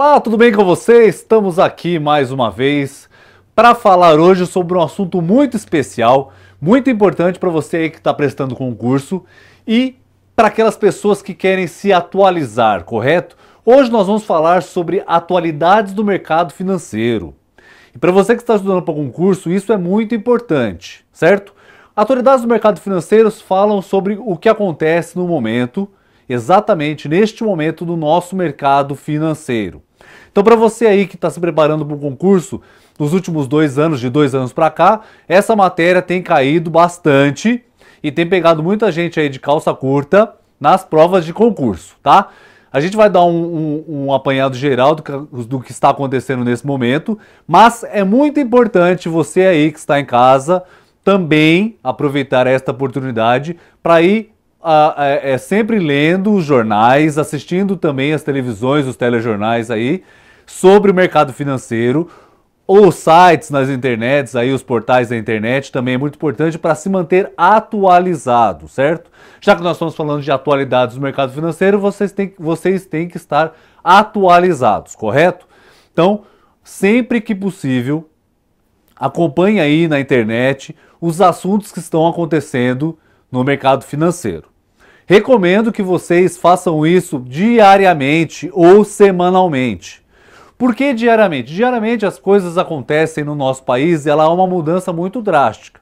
Olá, tudo bem com você? Estamos aqui mais uma vez para falar hoje sobre um assunto muito especial, muito importante para você aí que está prestando concurso e para aquelas pessoas que querem se atualizar, correto? Hoje nós vamos falar sobre atualidades do mercado financeiro. E para você que está estudando para concurso, isso é muito importante, certo? Atualidades do mercado financeiro falam sobre o que acontece no momento, exatamente neste momento do nosso mercado financeiro. Então, para você aí que está se preparando para um concurso nos últimos dois anos, de dois anos para cá, essa matéria tem caído bastante e tem pegado muita gente aí de calça curta nas provas de concurso, tá? A gente vai dar um, um, um apanhado geral do que, do que está acontecendo nesse momento, mas é muito importante você aí que está em casa também aproveitar esta oportunidade para ir a, a, é, sempre lendo os jornais, assistindo também as televisões, os telejornais aí, sobre o mercado financeiro, ou sites nas internets, aí os portais da internet também é muito importante para se manter atualizado, certo? Já que nós estamos falando de atualidades do mercado financeiro, vocês têm, vocês têm que estar atualizados, correto? Então, sempre que possível, acompanhe aí na internet os assuntos que estão acontecendo no mercado financeiro. Recomendo que vocês façam isso diariamente ou semanalmente. Por que diariamente? Diariamente as coisas acontecem no nosso país e ela é uma mudança muito drástica.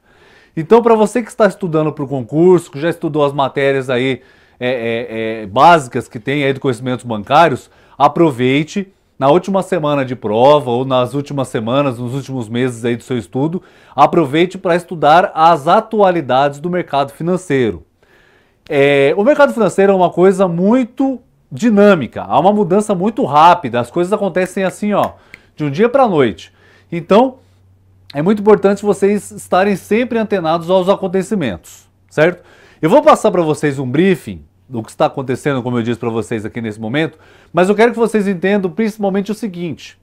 Então, para você que está estudando para o concurso, que já estudou as matérias aí é, é, é, básicas que tem aí de conhecimentos bancários, aproveite na última semana de prova ou nas últimas semanas, nos últimos meses aí do seu estudo, aproveite para estudar as atualidades do mercado financeiro. É, o mercado financeiro é uma coisa muito dinâmica, há uma mudança muito rápida, as coisas acontecem assim, ó, de um dia para a noite. Então, é muito importante vocês estarem sempre antenados aos acontecimentos, certo? Eu vou passar para vocês um briefing do que está acontecendo, como eu disse para vocês aqui nesse momento, mas eu quero que vocês entendam principalmente o seguinte: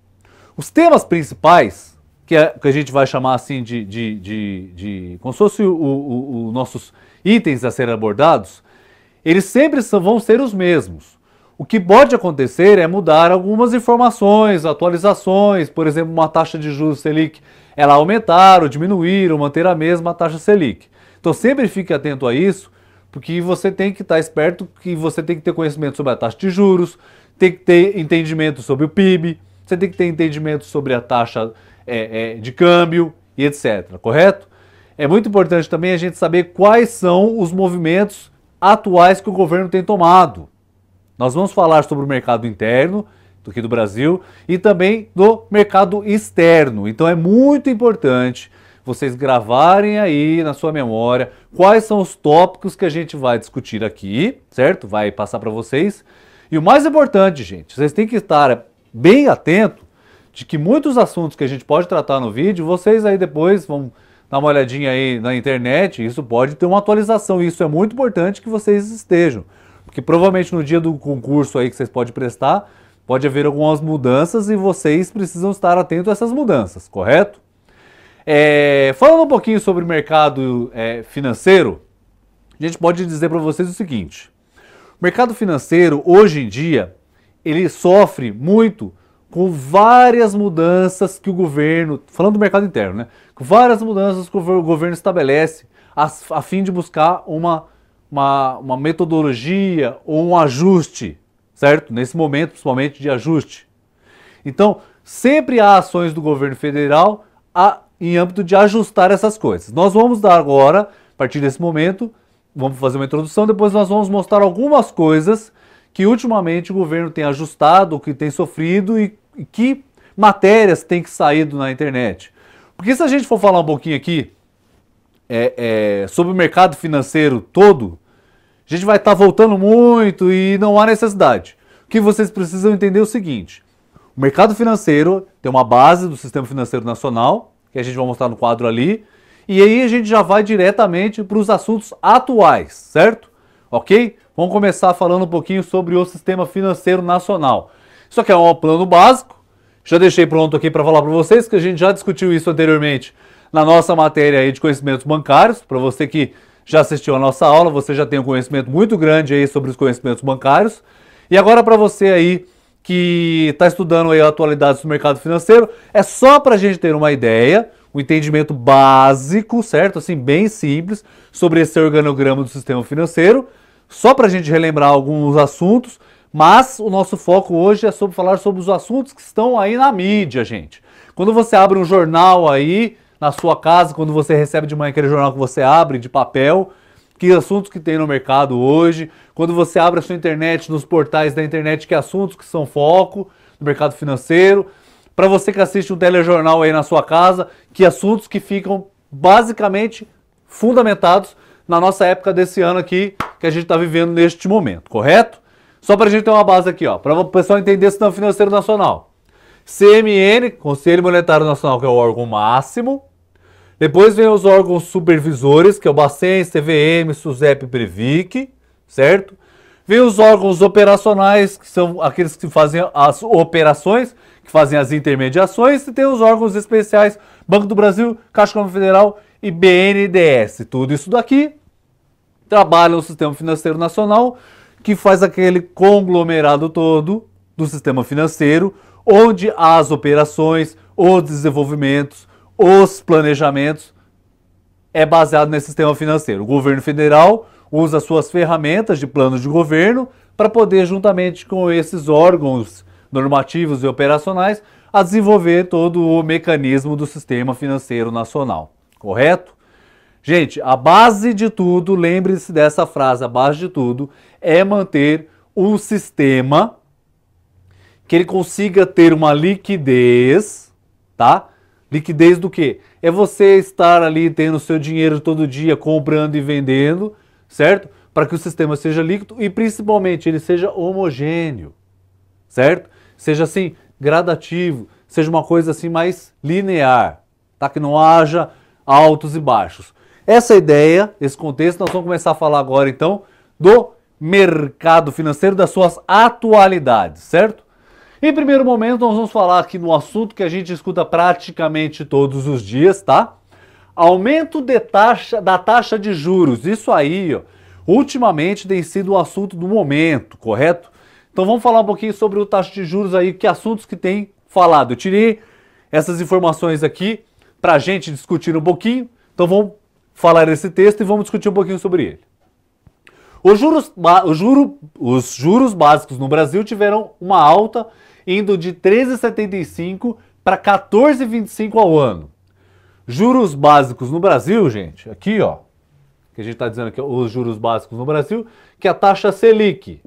os temas principais, que, é, que a gente vai chamar assim de, de, de, de como se os nossos itens a serem abordados, eles sempre são, vão ser os mesmos. O que pode acontecer é mudar algumas informações, atualizações, por exemplo, uma taxa de juros Selic, ela aumentar ou diminuir ou manter a mesma taxa Selic. Então sempre fique atento a isso, porque você tem que estar tá esperto, que você tem que ter conhecimento sobre a taxa de juros, tem que ter entendimento sobre o PIB, você tem que ter entendimento sobre a taxa é, é, de câmbio e etc. Correto? É muito importante também a gente saber quais são os movimentos atuais que o governo tem tomado. Nós vamos falar sobre o mercado interno do que do Brasil e também do mercado externo. Então é muito importante vocês gravarem aí na sua memória quais são os tópicos que a gente vai discutir aqui, certo? Vai passar para vocês. E o mais importante, gente, vocês têm que estar bem atento de que muitos assuntos que a gente pode tratar no vídeo, vocês aí depois vão dar uma olhadinha aí na internet, isso pode ter uma atualização, isso é muito importante que vocês estejam, porque provavelmente no dia do concurso aí que vocês podem prestar, pode haver algumas mudanças e vocês precisam estar atentos a essas mudanças, correto? É, falando um pouquinho sobre o mercado é, financeiro, a gente pode dizer para vocês o seguinte: o mercado financeiro hoje em dia ele sofre muito com várias mudanças que o governo, falando do mercado interno, né? Com várias mudanças que o governo estabelece a, a fim de buscar uma, uma, uma metodologia ou um ajuste, certo? Nesse momento, principalmente de ajuste. Então, sempre há ações do governo federal a em âmbito de ajustar essas coisas. Nós vamos dar agora, a partir desse momento, vamos fazer uma introdução, depois nós vamos mostrar algumas coisas que ultimamente o governo tem ajustado, que tem sofrido e que matérias tem que sair na internet. Porque se a gente for falar um pouquinho aqui é, é, sobre o mercado financeiro todo, a gente vai estar tá voltando muito e não há necessidade. O que vocês precisam entender é o seguinte: o mercado financeiro tem uma base do sistema financeiro nacional, que a gente vai mostrar no quadro ali. E aí a gente já vai diretamente para os assuntos atuais, certo? Ok? Vamos começar falando um pouquinho sobre o sistema financeiro nacional. Isso aqui é um plano básico. Já deixei pronto aqui para falar para vocês que a gente já discutiu isso anteriormente na nossa matéria aí de conhecimentos bancários. Para você que já assistiu a nossa aula, você já tem um conhecimento muito grande aí sobre os conhecimentos bancários. E agora para você aí que está estudando aí atualidade do mercado financeiro. É só para a gente ter uma ideia, um entendimento básico, certo? Assim, bem simples, sobre esse organograma do sistema financeiro. Só para a gente relembrar alguns assuntos, mas o nosso foco hoje é sobre falar sobre os assuntos que estão aí na mídia, gente. Quando você abre um jornal aí na sua casa, quando você recebe de manhã aquele jornal que você abre de papel, que assuntos que tem no mercado hoje. Quando você abre a sua internet nos portais da internet, que assuntos que são foco no mercado financeiro. Para você que assiste um telejornal aí na sua casa, que assuntos que ficam basicamente fundamentados na nossa época desse ano aqui que a gente está vivendo neste momento, correto? Só para a gente ter uma base aqui, ó, para o pessoal entender o sistema financeiro nacional. CMN, Conselho Monetário Nacional, que é o órgão máximo, depois vem os órgãos supervisores, que é o Bacen, TVM, SUSEP, Previc, certo? Vem os órgãos operacionais, que são aqueles que fazem as operações, que fazem as intermediações, e tem os órgãos especiais, Banco do Brasil, Caixa Econômica Federal e BNDES. Tudo isso daqui trabalha no sistema financeiro nacional, que faz aquele conglomerado todo do sistema financeiro, onde as operações, os desenvolvimentos, os planejamentos é baseado nesse sistema financeiro. O governo federal usa suas ferramentas de plano de governo para poder, juntamente com esses órgãos normativos e operacionais, a desenvolver todo o mecanismo do sistema financeiro nacional. Correto? Gente, a base de tudo, lembre-se dessa frase, a base de tudo é manter um sistema que ele consiga ter uma liquidez, tá? Liquidez do quê? É você estar ali tendo seu dinheiro todo dia, comprando e vendendo, certo? Para que o sistema seja líquido e principalmente ele seja homogêneo, certo? Seja assim, gradativo, seja uma coisa assim mais linear, tá? Que não haja altos e baixos. Essa é ideia, esse contexto, nós vamos começar a falar agora então do mercado financeiro, das suas atualidades, certo? Em primeiro momento, nós vamos falar aqui no assunto que a gente escuta praticamente todos os dias, tá? Aumento de taxa, da taxa de juros. Isso aí, ó, ultimamente tem sido o assunto do momento, correto? Então vamos falar um pouquinho sobre o taxa de juros aí, que assuntos que tem falado. Eu tirei essas informações aqui para a gente discutir um pouquinho. Então vamos falar esse texto e vamos discutir um pouquinho sobre ele. Os juros, o juro, os juros básicos no Brasil tiveram uma alta indo de 13,75 para 14,25 ao ano. Juros básicos no Brasil, gente, aqui ó, que a gente está dizendo que é os juros básicos no Brasil, que é a taxa Selic.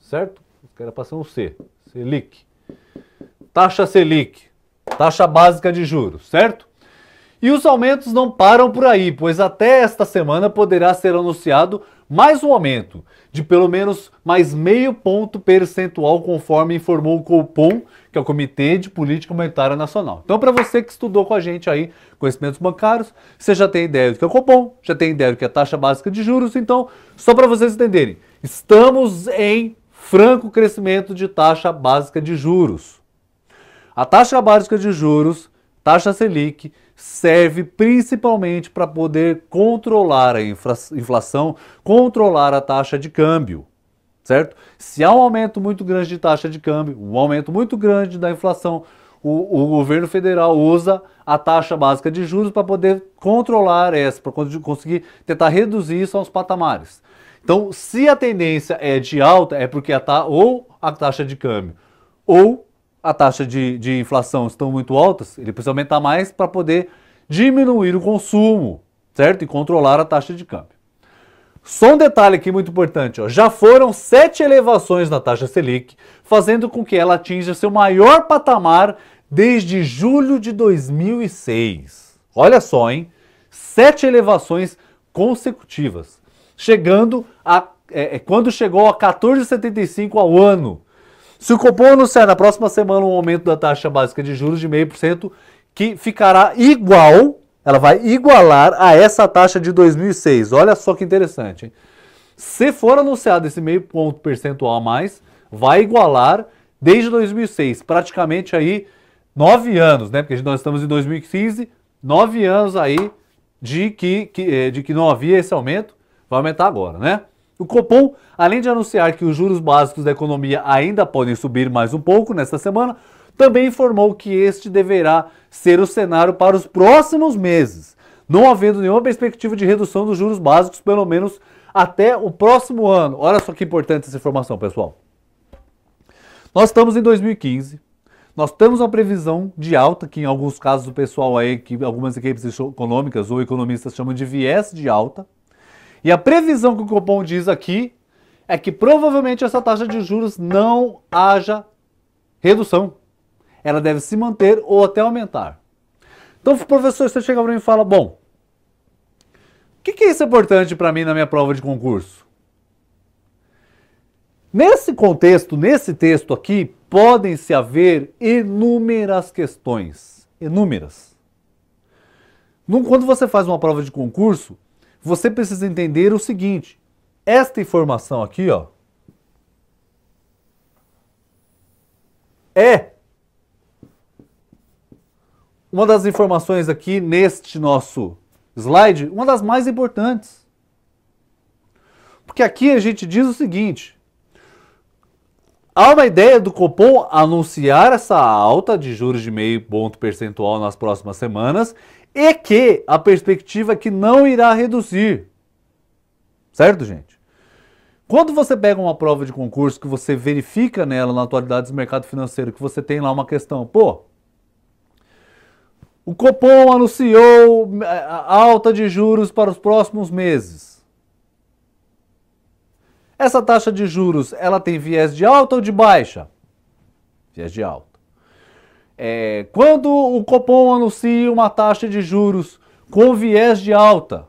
Certo? Era passar um C. Selic. Taxa Selic. Taxa básica de juros, certo? E os aumentos não param por aí, pois até esta semana poderá ser anunciado mais um aumento de pelo menos mais meio ponto percentual, conforme informou o Copom, que é o Comitê de Política Monetária Nacional. Então, para você que estudou com a gente aí conhecimentos bancários, você já tem ideia do que é o Copom, já tem ideia do que é a taxa básica de juros. Então, só para vocês entenderem, estamos em franco crescimento de taxa básica de juros. A taxa básica de juros taxa Selic serve principalmente para poder controlar a inflação, controlar a taxa de câmbio, certo? Se há um aumento muito grande de taxa de câmbio, um aumento muito grande da inflação, o, o governo federal usa a taxa básica de juros para poder controlar essa, para conseguir tentar reduzir isso aos patamares. Então, se a tendência é de alta, é porque a ta ou a taxa de câmbio ou a taxa de, de inflação estão muito altas, ele precisa aumentar mais para poder diminuir o consumo, certo? E controlar a taxa de câmbio. Só um detalhe aqui muito importante, ó. já foram sete elevações na taxa Selic, fazendo com que ela atinja seu maior patamar desde julho de 2006. Olha só, hein? Sete elevações consecutivas, chegando a é, é quando chegou a 14,75 ao ano se o Copom anunciar na próxima semana um aumento da taxa básica de juros de 0,5%, que ficará igual, ela vai igualar a essa taxa de 2006. Olha só que interessante. Hein? Se for anunciado esse meio ponto percentual a mais, vai igualar desde 2006, praticamente aí nove anos, né? Porque nós estamos em 2015, nove anos aí de que, que, eh, de que não havia esse aumento, vai aumentar agora, né? O Copom, além de anunciar que os juros básicos da economia ainda podem subir mais um pouco nesta semana, também informou que este deverá ser o cenário para os próximos meses, não havendo nenhuma perspectiva de redução dos juros básicos, pelo menos até o próximo ano. Olha só que importante essa informação, pessoal. Nós estamos em 2015, nós temos uma previsão de alta, que em alguns casos o pessoal aí, que algumas equipes econômicas ou economistas chamam de viés de alta. E a previsão que o Copom diz aqui é que provavelmente essa taxa de juros não haja redução. Ela deve se manter ou até aumentar. Então, professor, você chega para mim e fala: bom, o que, que é isso importante para mim na minha prova de concurso? Nesse contexto, nesse texto aqui, podem se haver inúmeras questões. Inúmeras. Quando você faz uma prova de concurso, você precisa entender o seguinte: esta informação aqui, ó, é uma das informações aqui neste nosso slide, uma das mais importantes. Porque aqui a gente diz o seguinte: há uma ideia do Copom anunciar essa alta de juros de meio ponto percentual nas próximas semanas e que a perspectiva é que não irá reduzir. Certo, gente? Quando você pega uma prova de concurso que você verifica nela na atualidade do mercado financeiro, que você tem lá uma questão, pô, o Copom anunciou eh, alta de juros para os próximos meses. Essa taxa de juros, ela tem viés de alta ou de baixa? Viés de alta. É, quando o Copom anuncia uma taxa de juros com viés de alta,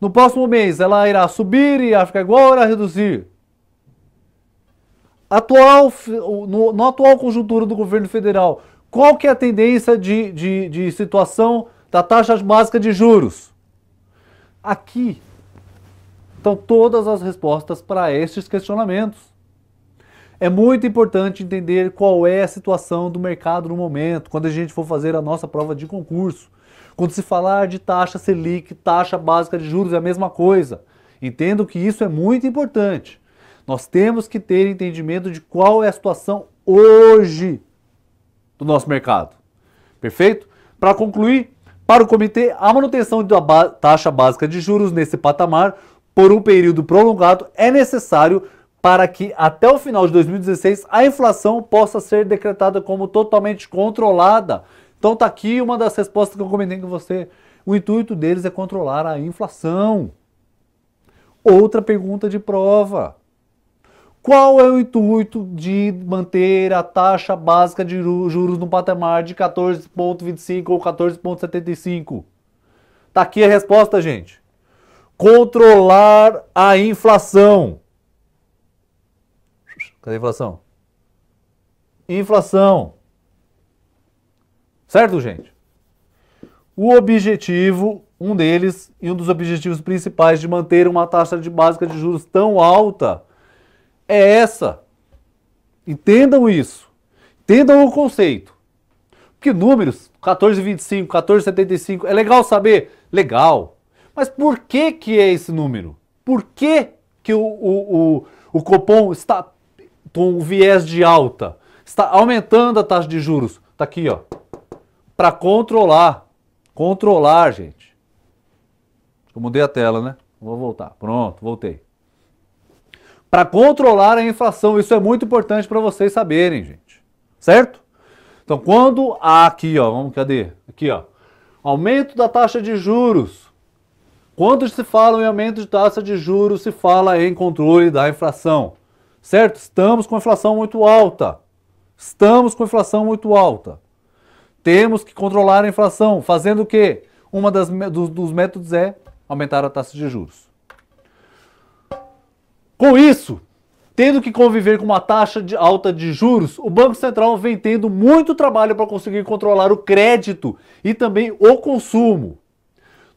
no próximo mês ela irá subir e irá ficar igual ou irá reduzir? Atual, no, no, atual conjuntura do governo federal, qual que é a tendência de, de, de situação da taxa básica de juros? Aqui estão todas as respostas para estes questionamentos é muito importante entender qual é a situação do mercado no momento, quando a gente for fazer a nossa prova de concurso. Quando se falar de taxa Selic, taxa básica de juros, é a mesma coisa. Entendo que isso é muito importante. Nós temos que ter entendimento de qual é a situação hoje do nosso mercado. Perfeito? Para concluir, para o comitê, a manutenção da taxa básica de juros nesse patamar por um período prolongado é necessário para que até o final de 2016 a inflação possa ser decretada como totalmente controlada. Então tá aqui uma das respostas que eu comentei com você. O intuito deles é controlar a inflação. Outra pergunta de prova. Qual é o intuito de manter a taxa básica de juros no patamar de 14,25 ou 14,75? Tá aqui a resposta, gente. Controlar a inflação. Cadê a inflação? Inflação. Certo, gente? O objetivo, um deles e um dos objetivos principais de manter uma taxa de básica de juros tão alta é essa. Entendam isso. Entendam o conceito. Porque números, 14,25, 14,75, é legal saber? Legal. Mas por que que é esse número? Por que que o, o, o, o Copom está com o viés de alta. Está aumentando a taxa de juros. Está aqui, ó. Para controlar. Controlar, gente. Eu mudei a tela, né? Vou voltar. Pronto, voltei. Para controlar a inflação. Isso é muito importante para vocês saberem, gente. Certo? Então, quando há aqui, ó, vamos, cadê? Aqui, ó. Aumento da taxa de juros. Quando se fala em aumento de taxa de juros, se fala em controle da inflação certo? Estamos com inflação muito alta. Estamos com inflação muito alta. Temos que controlar a inflação, fazendo o quê? Uma das dos, dos métodos é aumentar a taxa de juros. Com isso, tendo que conviver com uma taxa de alta de juros, o Banco Central vem tendo muito trabalho para conseguir controlar o crédito e também o consumo,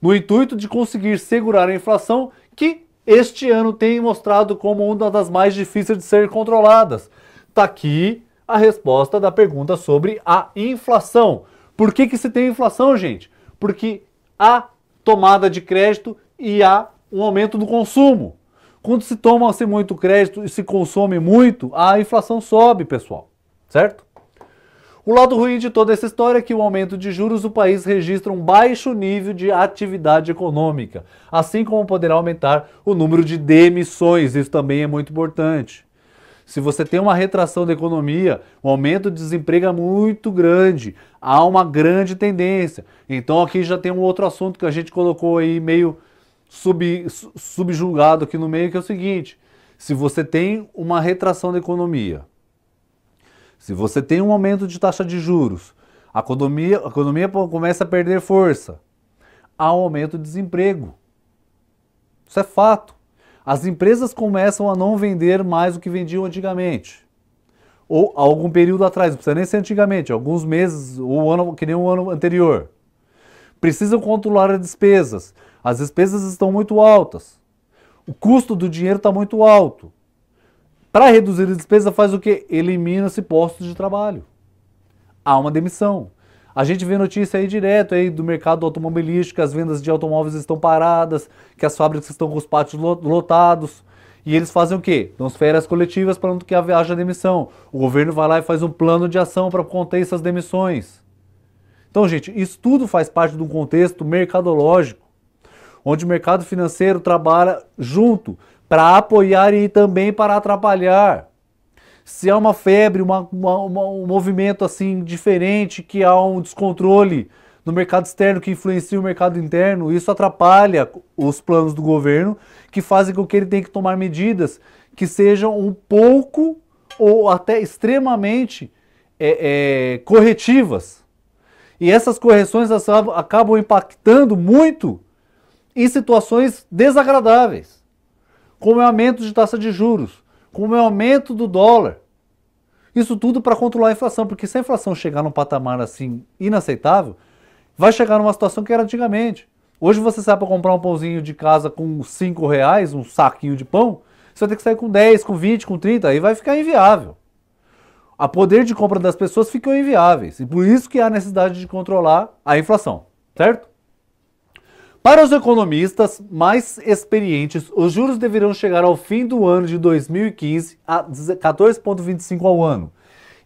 no intuito de conseguir segurar a inflação que este ano tem mostrado como uma das mais difíceis de ser controladas. Está aqui a resposta da pergunta sobre a inflação. Por que, que se tem inflação, gente? Porque há tomada de crédito e há um aumento do consumo. Quando se toma-se muito crédito e se consome muito, a inflação sobe, pessoal. Certo? O lado ruim de toda essa história é que o aumento de juros o país registra um baixo nível de atividade econômica, assim como poderá aumentar o número de demissões, isso também é muito importante. Se você tem uma retração da economia, um aumento de desemprego é muito grande, há uma grande tendência. Então aqui já tem um outro assunto que a gente colocou aí meio sub, subjulgado aqui no meio, que é o seguinte: se você tem uma retração da economia, se você tem um aumento de taxa de juros, a economia, a economia começa a perder força. Há um aumento de desemprego. Isso é fato. As empresas começam a não vender mais o que vendiam antigamente. Ou há algum período atrás, não precisa nem ser antigamente, alguns meses, ou ano, que nem o ano anterior. Precisam controlar as despesas. As despesas estão muito altas. O custo do dinheiro está muito alto. Para reduzir a despesa faz o quê? Elimina-se postos de trabalho. Há uma demissão. A gente vê notícia aí direto aí do mercado automobilístico, as vendas de automóveis estão paradas, que as fábricas estão com os pátios lotados. E eles fazem o quê? Dão férias coletivas para que haja demissão. O governo vai lá e faz um plano de ação para conter essas demissões. Então, gente, isso tudo faz parte de um contexto mercadológico, onde o mercado financeiro trabalha junto para apoiar e também para atrapalhar. Se há uma febre, uma, uma, uma, um movimento assim diferente, que há um descontrole no mercado externo que influencia o mercado interno, isso atrapalha os planos do governo, que fazem com que ele tenha que tomar medidas que sejam um pouco ou até extremamente é, é, corretivas. E essas correções acabam impactando muito em situações desagradáveis com o aumento de taxa de juros, com o aumento do dólar. Isso tudo para controlar a inflação, porque se a inflação chegar num patamar assim inaceitável, vai chegar numa situação que era antigamente. Hoje você sai para comprar um pãozinho de casa com 5 reais, um saquinho de pão, você vai ter que sair com 10, com 20, com 30, aí vai ficar inviável. A poder de compra das pessoas ficou inviáveis. E por isso que há necessidade de controlar a inflação, certo? Para os economistas mais experientes, os juros deverão chegar ao fim do ano de 2015 a 14,25 ao ano.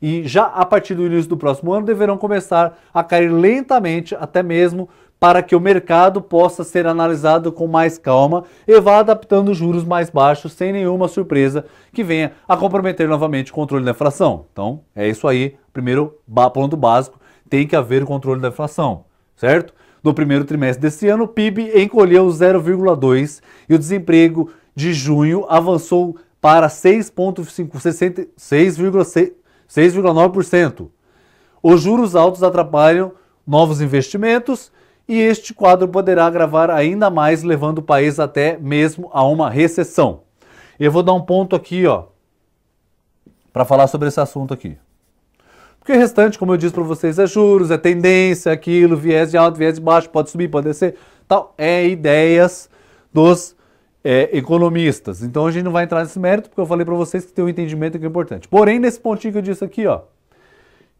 E já a partir do início do próximo ano deverão começar a cair lentamente, até mesmo para que o mercado possa ser analisado com mais calma e vá adaptando juros mais baixos sem nenhuma surpresa que venha a comprometer novamente o controle da inflação. Então, é isso aí, primeiro ponto básico, tem que haver o controle da inflação, certo? do primeiro trimestre deste ano, o PIB encolheu 0,2 e o desemprego de junho avançou para 6,9%. Os juros altos atrapalham novos investimentos e este quadro poderá agravar ainda mais, levando o país até mesmo a uma recessão. Eu vou dar um ponto aqui, ó, para falar sobre esse assunto aqui. Porque o restante, como eu disse para vocês, é juros, é tendência, é aquilo, viés de alto, viés de baixo, pode subir, pode descer, tal. É ideias dos é, economistas. Então a gente não vai entrar nesse mérito, porque eu falei para vocês que tem um entendimento que é importante. Porém, nesse pontinho que eu disse aqui, ó,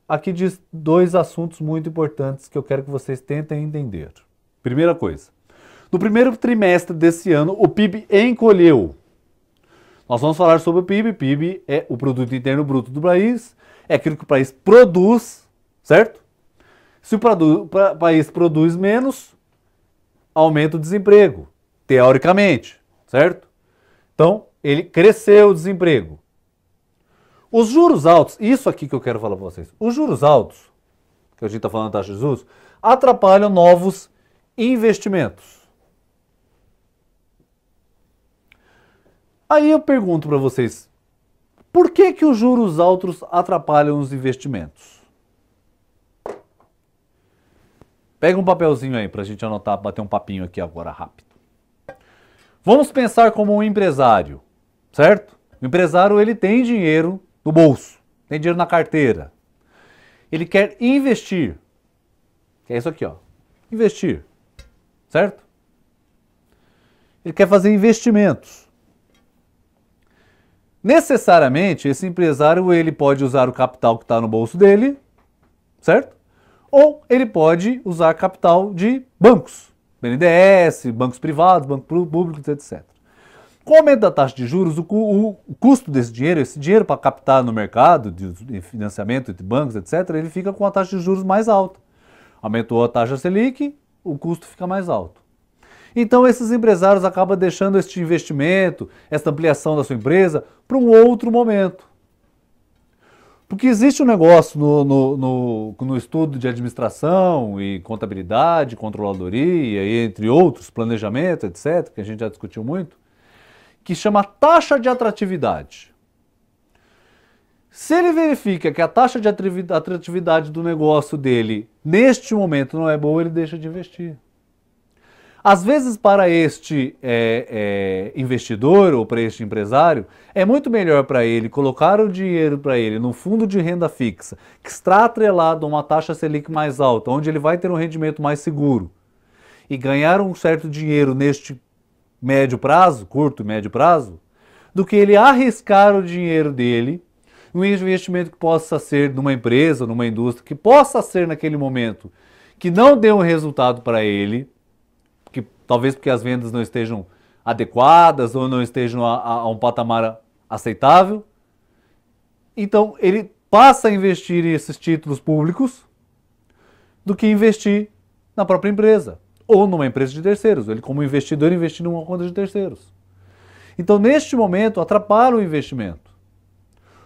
aqui diz dois assuntos muito importantes que eu quero que vocês tentem entender. Primeira coisa, no primeiro trimestre desse ano, o PIB encolheu. Nós vamos falar sobre o PIB. PIB é o Produto Interno Bruto do país é aquilo que o país produz, certo? Se o país produz menos, aumenta o desemprego, teoricamente, certo? Então, ele cresceu o desemprego. Os juros altos, isso aqui que eu quero falar para vocês, os juros altos, que a gente está falando da taxa de juros, atrapalham novos investimentos. Aí eu pergunto para vocês, por que, que os juros altos atrapalham os investimentos? Pega um papelzinho aí para a gente anotar, bater um papinho aqui agora rápido. Vamos pensar como um empresário, certo? O empresário ele tem dinheiro no bolso, tem dinheiro na carteira. Ele quer investir. Que é isso aqui, ó. Investir. Certo? Ele quer fazer investimentos. Necessariamente, esse empresário ele pode usar o capital que está no bolso dele, certo? Ou ele pode usar capital de bancos, BNDES, bancos privados, banco público, etc. Com o aumento da taxa de juros, o, o, o custo desse dinheiro, esse dinheiro para captar no mercado, de, de financiamento de bancos, etc., ele fica com a taxa de juros mais alta. Aumentou a taxa Selic, o custo fica mais alto. Então esses empresários acabam deixando este investimento, esta ampliação da sua empresa, para um outro momento. Porque existe um negócio no, no, no, no estudo de administração e contabilidade, controladoria, e entre outros, planejamento, etc., que a gente já discutiu muito, que chama taxa de atratividade. Se ele verifica que a taxa de atratividade do negócio dele, neste momento, não é boa, ele deixa de investir. Às vezes, para este é, é, investidor ou para este empresário, é muito melhor para ele colocar o dinheiro para ele num fundo de renda fixa, que está atrelado a uma taxa Selic mais alta, onde ele vai ter um rendimento mais seguro, e ganhar um certo dinheiro neste médio prazo, curto e médio prazo, do que ele arriscar o dinheiro dele um investimento que possa ser numa empresa, numa indústria, que possa ser naquele momento que não dê um resultado para ele, talvez porque as vendas não estejam adequadas ou não estejam a, a, a um patamar aceitável. Então, ele passa a investir em esses títulos públicos do que investir na própria empresa ou numa empresa de terceiros. Ele, como investidor, investir numa conta de terceiros. Então, neste momento, atrapalha o investimento,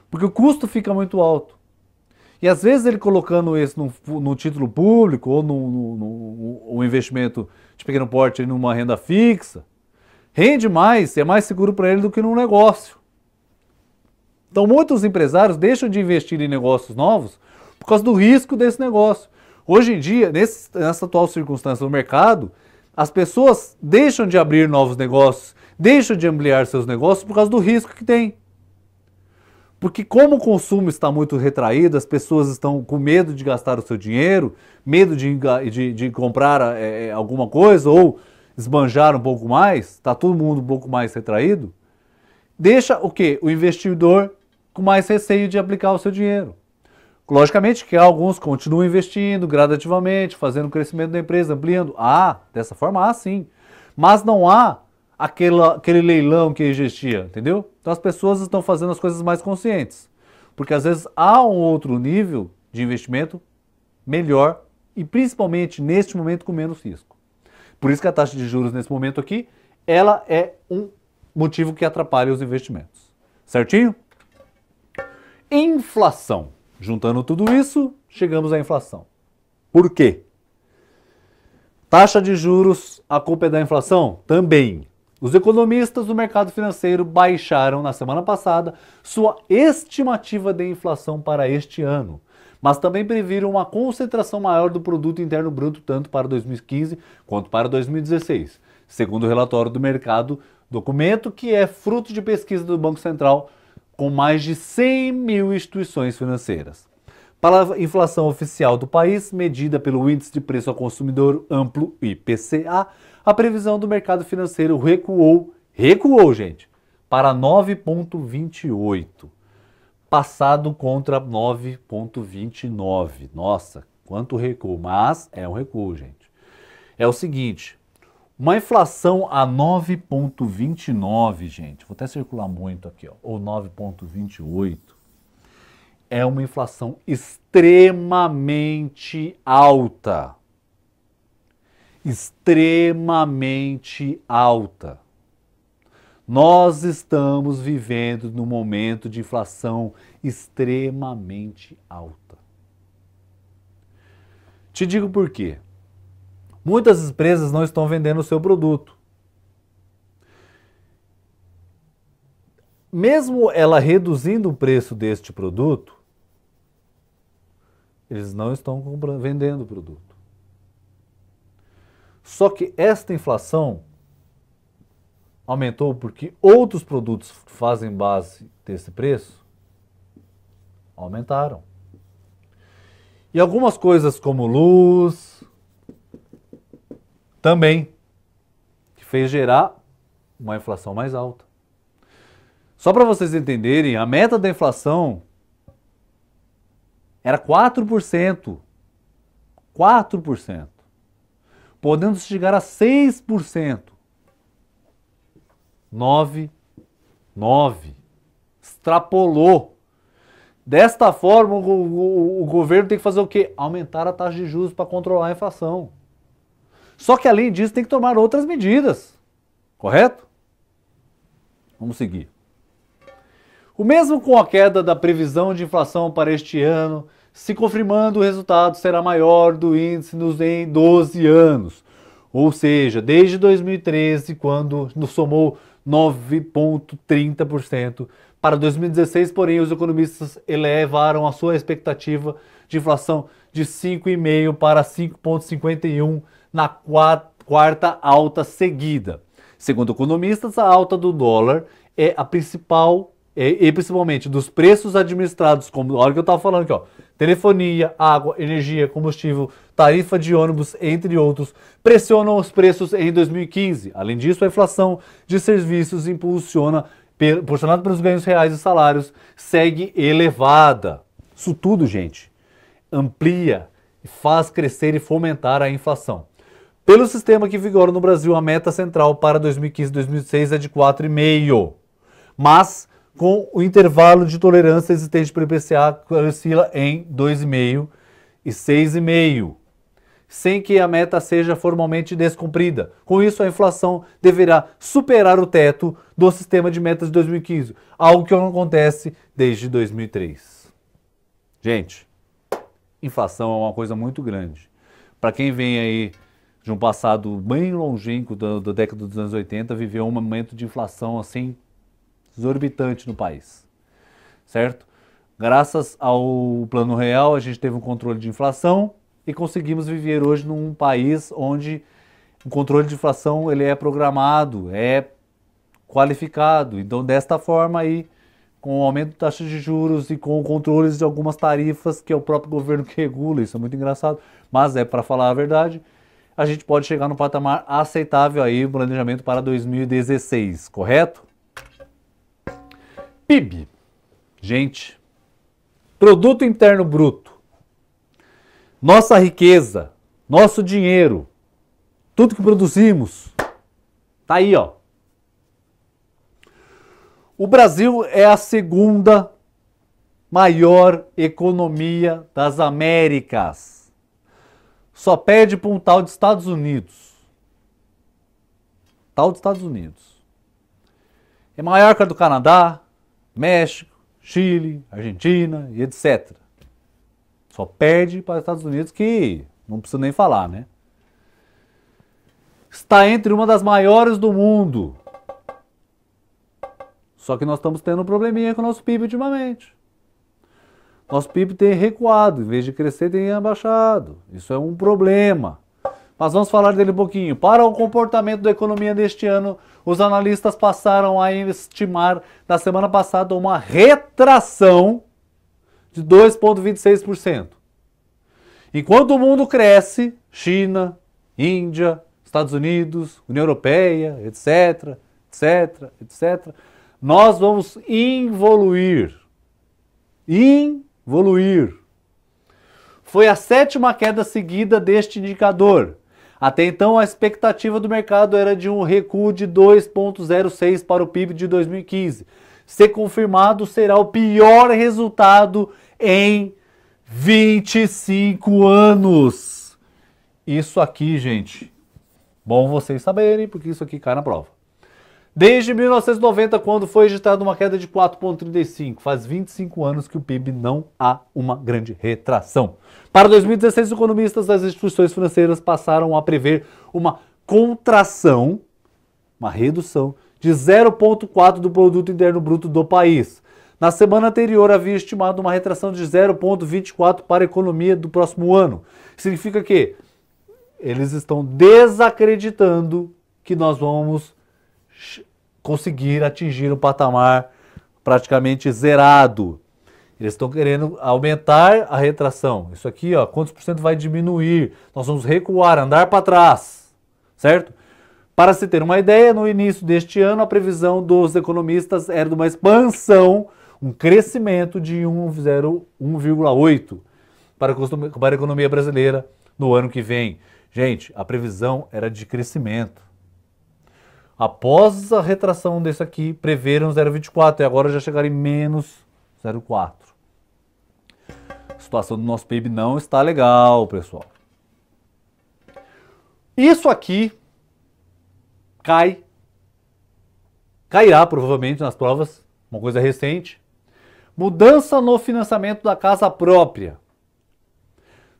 porque o custo fica muito alto. E às vezes ele colocando isso num, título público ou num, investimento de pequeno porte numa renda fixa, rende mais e é mais seguro para ele do que num negócio. Então, muitos empresários deixam de investir em negócios novos por causa do risco desse negócio. Hoje em dia, nesse, nessa atual circunstância do mercado, as pessoas deixam de abrir novos negócios, deixam de ampliar seus negócios por causa do risco que tem. Porque como o consumo está muito retraído, as pessoas estão com medo de gastar o seu dinheiro, medo de, de, de comprar é, alguma coisa ou esbanjar um pouco mais, está todo mundo um pouco mais retraído, deixa o que? O investidor com mais receio de aplicar o seu dinheiro. Logicamente que alguns continuam investindo gradativamente, fazendo o crescimento da empresa, ampliando. Ah, dessa forma, ah, sim. Mas não há aquela, aquele leilão que existia, entendeu? Então as pessoas estão fazendo as coisas mais conscientes, porque às vezes há um outro nível de investimento melhor e principalmente neste momento com menos risco. Por isso que a taxa de juros nesse momento aqui, ela é um motivo que atrapalha os investimentos. Certinho? Inflação. Juntando tudo isso, chegamos à inflação. Por quê? Taxa de juros, a culpa é da inflação? Também. Os economistas do mercado financeiro baixaram na semana passada sua estimativa de inflação para este ano, mas também previram uma concentração maior do produto interno bruto tanto para 2015 quanto para 2016, segundo o relatório do mercado, documento que é fruto de pesquisa do Banco Central com mais de 100 mil instituições financeiras. Para a inflação oficial do país, medida pelo Índice de Preço ao Consumidor Amplo IPCA, a previsão do mercado financeiro recuou, recuou, gente, para 9,28, passado contra 9,29. Nossa, quanto recuo, mas é um recuo, gente. É o seguinte, uma inflação a 9,29, gente, vou até circular muito aqui, ó, ou 9,28, é uma inflação extremamente alta extremamente alta. Nós estamos vivendo num momento de inflação extremamente alta. Te digo por quê. Muitas empresas não estão vendendo o seu produto. Mesmo ela reduzindo o preço deste produto, eles não estão vendendo o produto. Só que esta inflação aumentou porque outros produtos que fazem base desse preço aumentaram. E algumas coisas como luz também que fez gerar uma inflação mais alta. Só para vocês entenderem, a meta da inflação era 4%. 4% podendo chegar a 6%. 9, 9. Extrapolou. Desta forma, o, o, o governo tem que fazer o quê? Aumentar a taxa de juros para controlar a inflação. Só que além disso, tem que tomar outras medidas. Correto? Vamos seguir. O mesmo com a queda da previsão de inflação para este ano se confirmando o resultado será maior do índice nos em 12 anos. Ou seja, desde 2013, quando nos somou 9,30%. Para 2016, porém, os economistas elevaram a sua expectativa de inflação de 5,5% para 5,51% na quarta alta seguida. Segundo economistas, a alta do dólar é a principal, e, é, e principalmente dos preços administrados, como olha o que eu estava falando aqui, ó, telefonia, água, energia, combustível, tarifa de ônibus, entre outros, pressionam os preços em 2015. Além disso, a inflação de serviços impulsiona, impulsionada pelos ganhos reais e salários, segue elevada. Isso tudo, gente, amplia e faz crescer e fomentar a inflação. Pelo sistema que vigora no Brasil, a meta central para 2015 e 2016 é de 4,5. Mas com o intervalo de tolerância existente para o IPCA que oscila em 2,5 e 6,5, sem que a meta seja formalmente descumprida. Com isso, a inflação deverá superar o teto do sistema de metas de 2015, algo que não acontece desde 2003. Gente, inflação é uma coisa muito grande. Para quem vem aí de um passado bem longínquo da, da década dos anos 80, viveu um momento de inflação assim exorbitante no país, certo? Graças ao Plano Real, a gente teve um controle de inflação e conseguimos viver hoje num país onde o controle de inflação ele é programado, é qualificado. Então, desta forma aí, com o aumento da taxa de juros e com controles de algumas tarifas que é o próprio governo que regula, isso é muito engraçado, mas é para falar a verdade, a gente pode chegar no patamar aceitável aí o planejamento para 2016, correto? PIB. Gente, produto interno bruto. Nossa riqueza, nosso dinheiro, tudo que produzimos. Tá aí, ó. O Brasil é a segunda maior economia das Américas. Só pede para um tal de Estados Unidos. Tal dos Estados Unidos. É maior que a do Canadá, México, Chile, Argentina e etc. Só perde para os Estados Unidos, que não preciso nem falar, né? Está entre uma das maiores do mundo. Só que nós estamos tendo um probleminha com o nosso PIB ultimamente. Nosso PIB tem recuado, em vez de crescer, tem abaixado. Isso é um problema mas vamos falar dele um pouquinho. Para o comportamento da economia neste ano, os analistas passaram a estimar na semana passada uma retração de 2,26%. Enquanto o mundo cresce, China, Índia, Estados Unidos, União Europeia, etc., etc., etc., nós vamos involuir. Involuir. Foi a sétima queda seguida deste indicador. Até então, a expectativa do mercado era de um recuo de 2,06 para o PIB de 2015. Se confirmado, será o pior resultado em 25 anos. Isso aqui, gente, bom vocês saberem, porque isso aqui cai na prova. Desde 1990, quando foi registrada uma queda de 4,35, faz 25 anos que o PIB não há uma grande retração. Para 2016, economistas das instituições financeiras passaram a prever uma contração, uma redução de 0,4 do produto interno bruto do país. Na semana anterior havia estimado uma retração de 0,24 para a economia do próximo ano. Significa que eles estão desacreditando que nós vamos conseguir atingir um patamar praticamente zerado. Eles estão querendo aumentar a retração. Isso aqui, ó, quantos por cento vai diminuir? Nós vamos recuar, andar para trás, certo? Para se ter uma ideia, no início deste ano, a previsão dos economistas era de uma expansão, um crescimento de 1,8 para, para a economia brasileira no ano que vem. Gente, a previsão era de crescimento após a retração desse aqui, preveram 0,24 e agora já chegaram em menos 0,4. A situação do nosso PIB não está legal, pessoal. Isso aqui cai, cairá provavelmente nas provas, uma coisa recente. Mudança no financiamento da casa própria.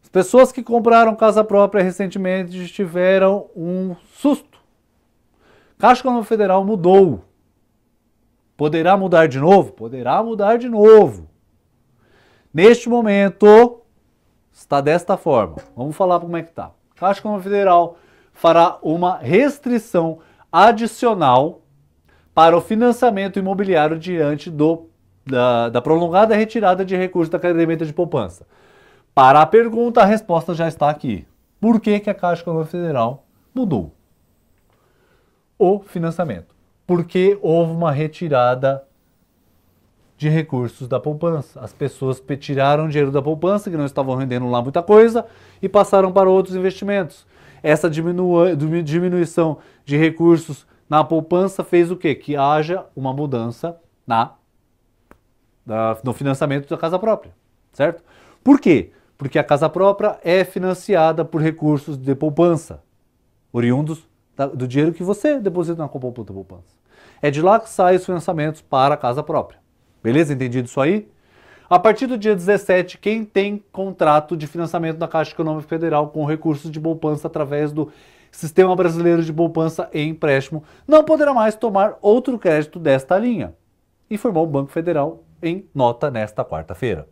As pessoas que compraram casa própria recentemente tiveram um susto Caixa Econômica Federal mudou. Poderá mudar de novo? Poderá mudar de novo. Neste momento, está desta forma. Vamos falar como é que está. Caixa Econômica Federal fará uma restrição adicional para o financiamento imobiliário diante do, da, da prolongada retirada de recursos da caderneta de poupança. Para a pergunta, a resposta já está aqui. Por que, que a Caixa Econômica Federal mudou? o financiamento, porque houve uma retirada de recursos da poupança. As pessoas tiraram dinheiro da poupança, que não estavam rendendo lá muita coisa, e passaram para outros investimentos. Essa diminuição de recursos na poupança fez o quê? Que haja uma mudança na, na, no financiamento da casa própria, certo? Por quê? Porque a casa própria é financiada por recursos de poupança, oriundos Tá, do dinheiro que você deposita na conta poupança. É de lá que saem os financiamentos para a casa própria. Beleza? Entendido isso aí? A partir do dia 17, quem tem contrato de financiamento da Caixa Econômica Federal com recursos de poupança através do Sistema Brasileiro de Poupança e Empréstimo não poderá mais tomar outro crédito desta linha, informou o Banco Federal em nota nesta quarta-feira.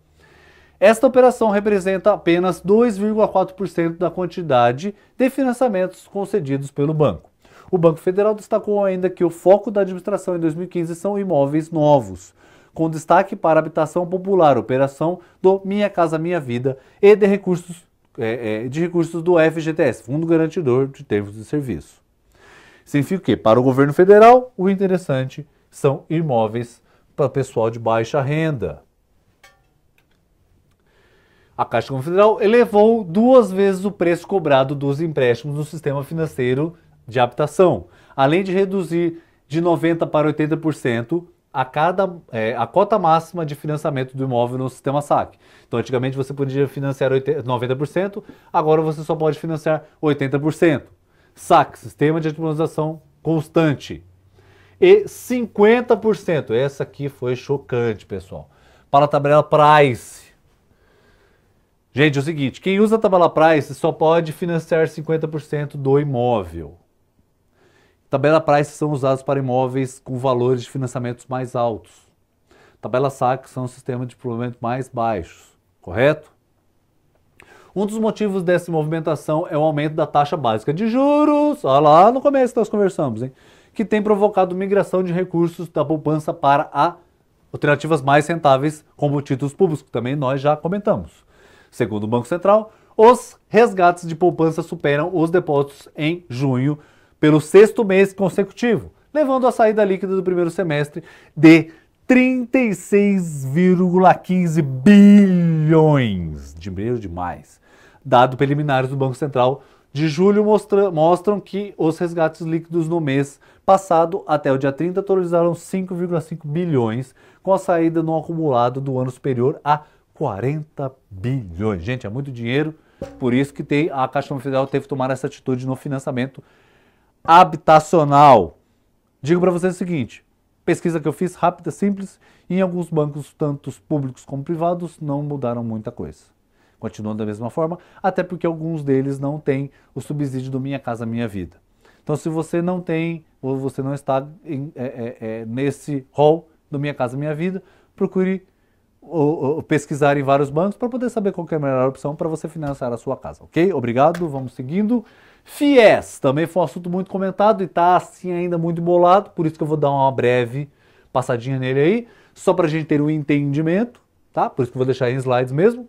Esta operação representa apenas 2,4% da quantidade de financiamentos concedidos pelo banco. O Banco Federal destacou ainda que o foco da administração em 2015 são imóveis novos, com destaque para habitação popular, operação do Minha Casa Minha Vida e de recursos, é, é de recursos do FGTS, Fundo Garantidor de Termos de Serviço. Significa que, para o governo federal, o interessante são imóveis para pessoal de baixa renda. A Caixa Econômica Federal elevou duas vezes o preço cobrado dos empréstimos no sistema financeiro de habitação, além de reduzir de 90% para 80% a, cada, é, a cota máxima de financiamento do imóvel no sistema SAC. Então, antigamente você podia financiar 80, 90%, agora você só pode financiar 80%. SAC, Sistema de Atualização Constante. E 50%, essa aqui foi chocante, pessoal. Para a tabela Price, Gente, é o seguinte, quem usa a tabela price só pode financiar 50% do imóvel. Tabela price são usados para imóveis com valores de financiamentos mais altos. Tabela SAC são sistemas de provimento mais baixos, correto? Um dos motivos dessa movimentação é o aumento da taxa básica de juros, olha lá no começo nós conversamos, hein? que tem provocado migração de recursos da poupança para a alternativas mais rentáveis como títulos públicos, que também nós já comentamos. Segundo o Banco Central, os resgates de poupança superam os depósitos em junho pelo sexto mês consecutivo, levando a saída líquida do primeiro semestre de 36,15 bilhões, de dinheiro demais. Dados preliminares do Banco Central de julho mostra, mostram que os resgates líquidos no mês passado até o dia 30 totalizaram 5,5 bilhões, com a saída no acumulado do ano superior a 40 bilhões. Gente, é muito dinheiro, por isso que tem, a Caixa Federal teve que tomar essa atitude no financiamento habitacional. Digo para vocês o seguinte: pesquisa que eu fiz, rápida, simples, em alguns bancos, tanto públicos como privados, não mudaram muita coisa. Continuam da mesma forma, até porque alguns deles não têm o subsídio do Minha Casa Minha Vida. Então, se você não tem, ou você não está em, é, é, é nesse rol do Minha Casa Minha Vida, procure ou, ou pesquisar em vários bancos para poder saber qual é a melhor opção para você financiar a sua casa, ok? Obrigado, vamos seguindo. FIES também foi um assunto muito comentado e está assim ainda muito embolado, por isso que eu vou dar uma breve passadinha nele aí, só para a gente ter o um entendimento, tá? Por isso que eu vou deixar em slides mesmo.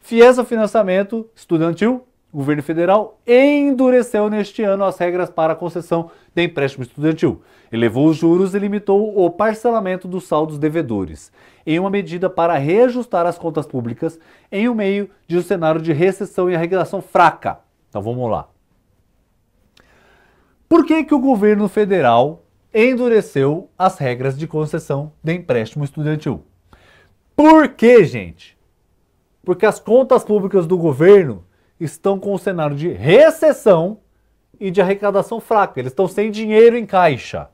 FIES é o financiamento estudantil o governo federal endureceu neste ano as regras para a concessão de empréstimo estudantil, elevou os juros e limitou o parcelamento dos saldos devedores, em uma medida para reajustar as contas públicas em um meio de um cenário de recessão e arrecadação fraca. Então vamos lá. Por que, que o governo federal endureceu as regras de concessão de empréstimo estudantil? Por que, gente? Porque as contas públicas do governo estão com um cenário de recessão e de arrecadação fraca. Eles estão sem dinheiro em caixa.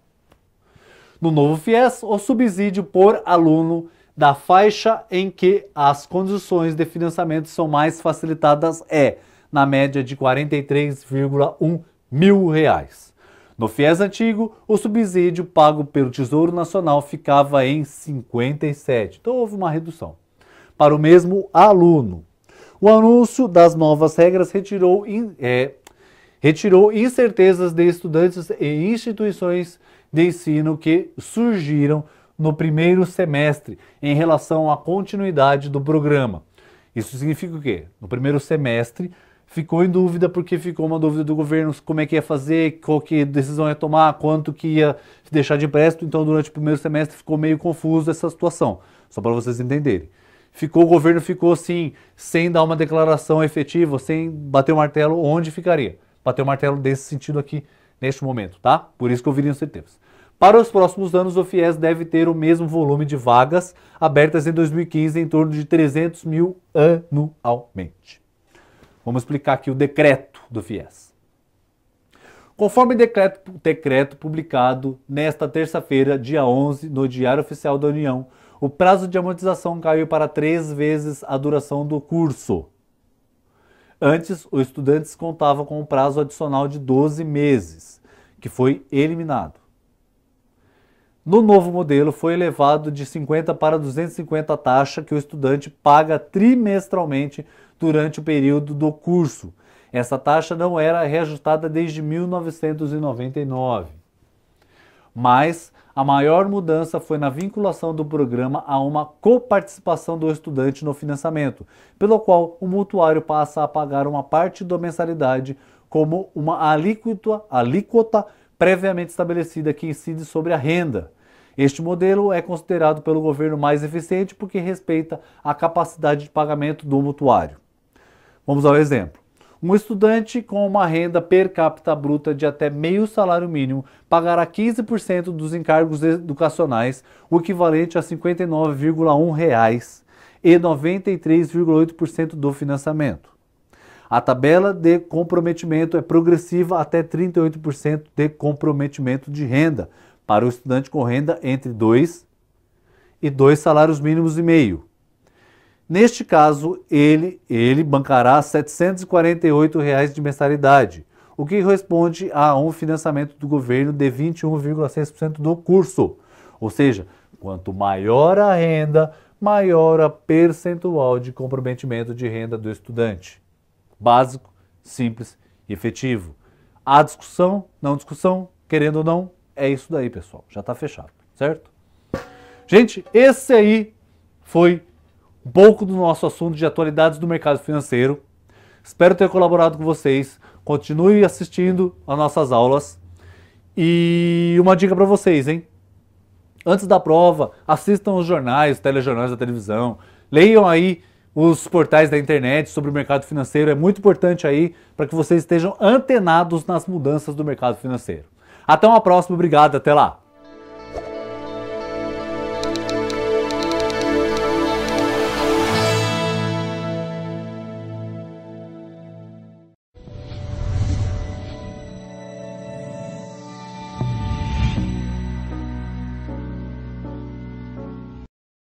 No novo FIES, o subsídio por aluno da faixa em que as condições de financiamento são mais facilitadas é, na média, de R$ 43,1 mil. Reais. No FIES antigo, o subsídio pago pelo Tesouro Nacional ficava em 57. Então houve uma redução. Para o mesmo aluno, o anúncio das novas regras retirou, é, retirou incertezas de estudantes e instituições de ensino que surgiram no primeiro semestre em relação à continuidade do programa. Isso significa o quê? No primeiro semestre ficou em dúvida porque ficou uma dúvida do governo como é que ia fazer, qual que decisão ia tomar, quanto que ia deixar de empréstimo. Então, durante o primeiro semestre ficou meio confuso essa situação, só para vocês entenderem ficou o governo ficou assim, sem dar uma declaração efetiva, sem bater o martelo onde ficaria. Bater o martelo desse sentido aqui neste momento, tá? Por isso que eu viria os CTs. Para os próximos anos, o FIES deve ter o mesmo volume de vagas abertas em 2015, em torno de 300 mil anualmente. Vamos explicar aqui o decreto do FIES. Conforme decreto, decreto publicado nesta terça-feira, dia 11, no Diário Oficial da União, o prazo de amortização caiu para três vezes a duração do curso. Antes, os estudantes contavam com um prazo adicional de 12 meses, que foi eliminado. No novo modelo, foi elevado de 50 para 250 a taxa que o estudante paga trimestralmente durante o período do curso. Essa taxa não era reajustada desde 1999. Mas a maior mudança foi na vinculação do programa a uma coparticipação do estudante no financiamento, pelo qual o mutuário passa a pagar uma parte da mensalidade como uma alíquota, alíquota previamente estabelecida que incide sobre a renda. Este modelo é considerado pelo governo mais eficiente porque respeita a capacidade de pagamento do mutuário. Vamos ao exemplo. Um estudante com uma renda per capita bruta de até meio salário mínimo pagará 15% dos encargos educacionais, o equivalente a R$ 59,1 e 93,8% do financiamento. A tabela de comprometimento é progressiva até 38% de comprometimento de renda para o estudante com renda entre 2 e 2 salários mínimos e meio Neste caso, ele, ele bancará R$ 748,00 reais de mensalidade, o que corresponde a um financiamento do governo de 21,6% do curso. Ou seja, quanto maior a renda, maior a percentual de comprometimento de renda do estudante. Básico, simples e efetivo. Há discussão, não discussão, querendo ou não, é isso daí, pessoal. Já está fechado, certo? Gente, esse aí foi um pouco do nosso assunto de atualidades do mercado financeiro. Espero ter colaborado com vocês. Continue assistindo às nossas aulas. E uma dica para vocês, hein? Antes da prova, assistam os jornais, os telejornais da televisão. Leiam aí os portais da internet sobre o mercado financeiro. É muito importante aí para que vocês estejam antenados nas mudanças do mercado financeiro. Até uma próxima, obrigado, até lá!